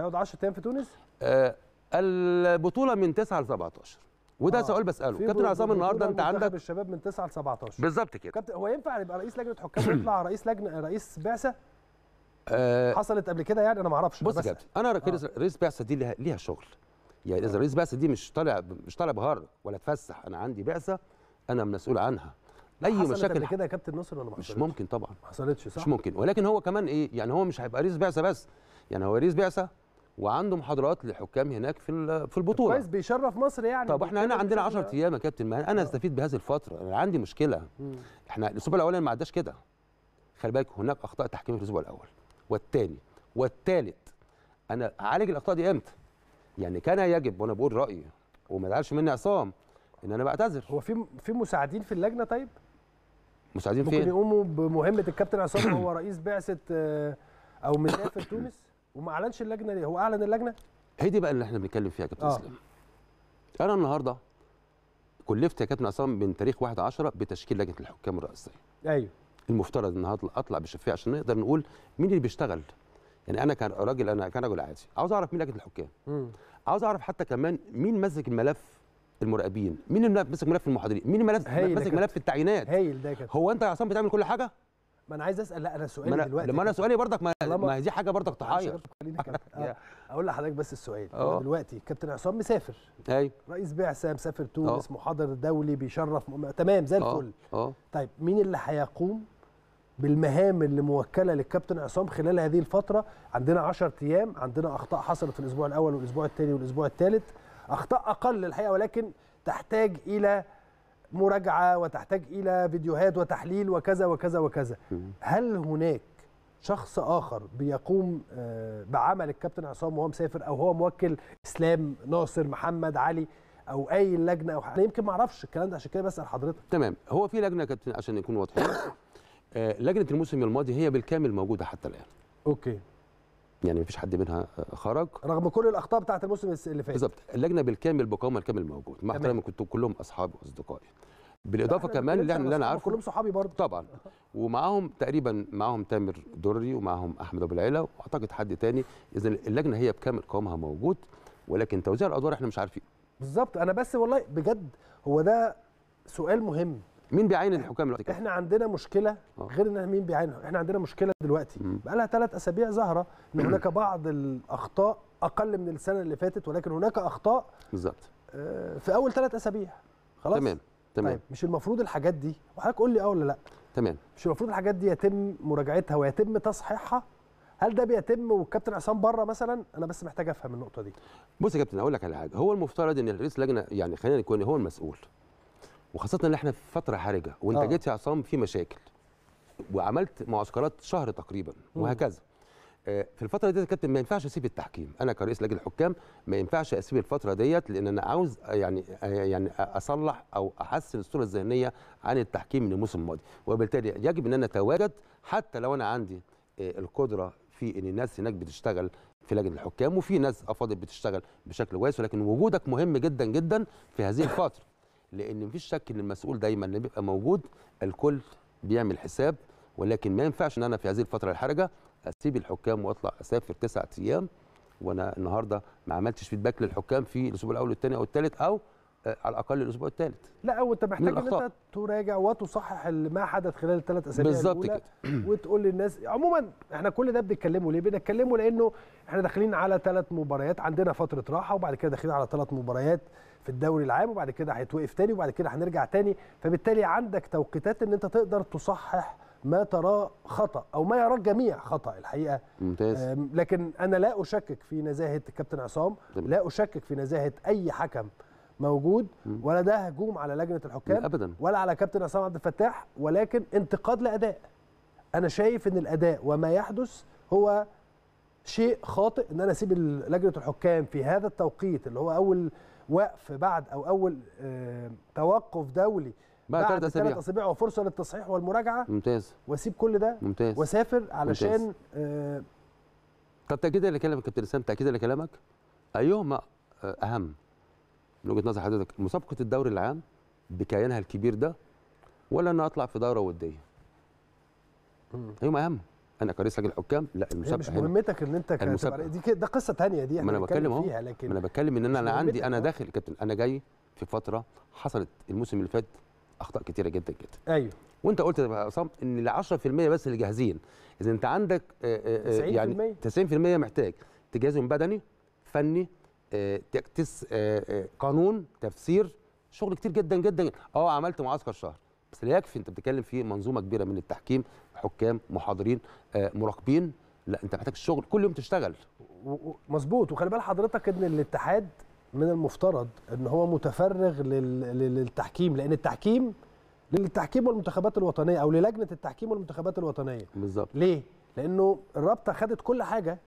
هيقعد 10 ايام في تونس؟ آه البطوله من 9 ل 17 وده آه. سؤال بساله كابتن عصام النهارده انت عندك الشباب من 9 ل 17 بالظبط كده كابتن هو ينفع يبقى رئيس لجنه حكام يطلع رئيس لجنه رئيس بعثه آه حصلت قبل كده يعني انا ما اعرفش بص يا كابتن انا آه. رئيس بعثه دي ليها ليها شغل يعني اذا آه. رئيس بعثه دي مش طالع مش طالع بهر ولا اتفسح انا عندي بعثه انا مسؤول عنها اي مشاكل كده يا كابتن نصر ولا ما مش ممكن طبعا ما حصلتش صح مش ممكن ولكن هو كمان ايه يعني هو مش هيبقى رئيس بعثه بس يعني هو رئيس بعثه وعنده محاضرات لحكام هناك في في البطوله كويس بيشرف مصر يعني طب احنا هنا عندنا 10 ايام يا كابتن مهان انا آه. استفيد بهذه الفتره انا عندي مشكله مم. احنا الاسبوع الاولاني ما عداش كده خلي بالك هناك اخطاء تحكيميه في الاسبوع الاول والثاني والثالث انا اعالج الاخطاء دي امتى يعني كان يجب وانا بقول رايي وما يزعلش مني عصام ان انا بعتذر هو في في مساعدين في اللجنه طيب مساعدين فين ممكن يقوموا بمهمه الكابتن عصام هو رئيس بعثه آه، او مسافر تونس وما اعلنش اللجنه ليه هو اعلن اللجنه هي دي بقى اللي احنا بنتكلم فيها يا كابتن آه. اسلام آه. انا النهارده كلفت يا كابتن عصام من تاريخ 1 10 بتشكيل لجنه الحكام الرئاسيه ايوه المفترض النهارده اطلع بشفيه عشان نقدر نقول مين اللي بيشتغل يعني انا كان راجل انا كان عادي عاوز اعرف مين لجنه الحكام م. عاوز اعرف حتى كمان مين ماسك الملف المراقبين مين اللي ماسك ملف المحاضرين مين اللي ماسك ملف التعيينات هايل ده كده هو انت يا عصام بتعمل كل حاجه ما انا عايز اسال لا انا سؤالي أنا دلوقتي لما انا سؤالي برضك ما, ما هي دي حاجه برضك تحير آه، اقول لحضرتك بس السؤال آه. دلوقتي كابتن عصام مسافر ايوه رئيس بعثه مسافر تونس آه. محاضر دولي بيشرف م... تمام زي الفل طيب مين اللي هيقوم بالمهام اللي موكله للكابتن عصام خلال هذه الفتره عندنا 10 ايام عندنا اخطاء حصلت في الاسبوع الاول والاسبوع الثاني والاسبوع الثالث اخطاء اقل الحقيقه ولكن تحتاج الى مراجعه وتحتاج الى فيديوهات وتحليل وكذا وكذا وكذا هل هناك شخص اخر بيقوم آه، بعمل الكابتن عصام وهو مسافر او هو موكل اسلام ناصر محمد علي او اي لجنه او حاجة. يمكن ما اعرفش الكلام ده عشان كده بسال حضرتك تمام هو في لجنه كابتن عشان نكون واضحين آه، لجنه الموسم الماضي هي بالكامل موجوده حتى الان اوكي يعني مفيش حد منها خرج رغم كل الاخطاء بتاعه الموسم اللي فات بالظبط اللجنه بالكامل بقوامها الكامل موجود مع احترامي كنتوا كلهم اصحابي واصدقائي بالاضافه كمان اللي, اللي انا عارفه كلهم صحابي برضه طبعا ومعاهم تقريبا معاهم تامر دري ومعاهم احمد ابو العيله واعتقد حد تاني اذا اللجنه هي بكامل قوامها موجود ولكن توزيع الادوار احنا مش عارفين بالظبط انا بس والله بجد هو ده سؤال مهم مين بيعين الحكام دلوقتي احنا عندنا مشكله اه. غير ان مين بيعينها، احنا عندنا مشكله دلوقتي بقى لها ثلاث اسابيع ظاهره ان هناك بعض الاخطاء اقل من السنه اللي فاتت ولكن هناك اخطاء بالظبط آه، في اول ثلاث اسابيع خلاص تمام تمام طيب مش المفروض الحاجات دي وحضرتك قول لي اه ولا لا تمام مش المفروض الحاجات دي يتم مراجعتها ويتم تصحيحها هل ده بيتم والكابتن عصام بره مثلا انا بس محتاج افهم النقطه دي بص يا كابتن هقول لك على حاجه هو المفترض ان رئيس لجنه يعني خلينا نكون هو المسؤول وخاصه ان احنا في فتره حرجه وانتاجيه آه. عصام في مشاكل وعملت معسكرات شهر تقريبا وهكذا آه، في الفتره دي يا كابتن ما ينفعش اسيب التحكيم انا كرئيس لجنه الحكام ما ينفعش اسيب الفتره ديت لان انا عاوز آه، يعني آه، يعني اصلح او احسن الصوره الذهنيه عن التحكيم من الموسم الماضي وبالتالي يجب ان انا اتواجد حتى لو انا عندي القدره في ان الناس هناك بتشتغل في لجنه الحكام وفي ناس افاضل بتشتغل بشكل كويس ولكن وجودك مهم جدا جدا في هذه الفتره لان مفيش شك ان المسؤول دايما اللي بيبقى موجود الكل بيعمل حساب ولكن ما ينفعش ان انا في هذه الفتره الحرجه اسيب الحكام واطلع اسافر تسعة ايام وانا النهارده ما عملتش فيدباك للحكام في الاسبوع الاول والثاني او الثالث او آه، على الاقل الاسبوع الثالث لا وانت انت محتاج ان انت تراجع وتصحح ما حدث خلال الثلاث اسابيع بالظبط كده وتقول للناس عموما احنا كل ده بنتكلمه ليه؟ بنتكلمه لانه احنا داخلين على ثلاث مباريات عندنا فتره راحه وبعد كده داخلين على ثلاث مباريات في الدوري العام وبعد كده هيتوقف تاني وبعد كده هنرجع تاني فبالتالي عندك توقيتات ان انت تقدر تصحح ما تراه خطا او ما يراه الجميع خطا الحقيقه ممتاز لكن انا لا اشكك في نزاهه الكابتن عصام لا اشكك في نزاهه اي حكم موجود ولا ده هجوم على لجنه الحكام ابدا ولا على كابتن عصام عبد الفتاح ولكن انتقاد لاداء انا شايف ان الاداء وما يحدث هو شيء خاطئ ان انا اسيب لجنه الحكام في هذا التوقيت اللي هو اول وقف بعد او اول آه، توقف دولي بعد ثلاث اسابيع ثلاث اسابيع وفرصه للتصحيح والمراجعه ممتاز واسيب كل ده ممتاز واسافر علشان ممتاز. آه، طب تاكيدا لكلامك كابتن اسامه تاكيدا لكلامك ايهما آه، اهم من وجهه نظر حضرتك مسابقه الدوري العام بكيانها الكبير ده ولا اني اطلع في دوره وديه؟ ايهما اهم؟ انا كرئيس لجنه الحكام لا المسابقه مش مهمتك ان انت المسابقه دي ده قصه ثانيه دي انا بتكلم اهو ما انا بتكلم ان انا انا عندي انا داخل كابتن انا جاي في فتره حصلت الموسم اللي فات اخطاء كتيره جدا جدا ايوه وانت قلت يا عصام ان ال 10% بس اللي جاهزين اذا انت عندك آه، آه، آه، يعني 90% محتاج تجهزهم بدني فني تكتس قانون تفسير شغل كتير جدا جدا اه عملت معسكر شهر اصل يكفي انت بتتكلم في منظومه كبيره من التحكيم حكام محاضرين آه، مراقبين لا انت محتاج الشغل كل يوم تشتغل مظبوط وخلي بال حضرتك ان الاتحاد من المفترض ان هو متفرغ للتحكيم لان التحكيم للتحكيم والمنتخبات الوطنيه او للجنه التحكيم والمنتخبات الوطنيه بالظبط ليه لانه الرابطه خدت كل حاجه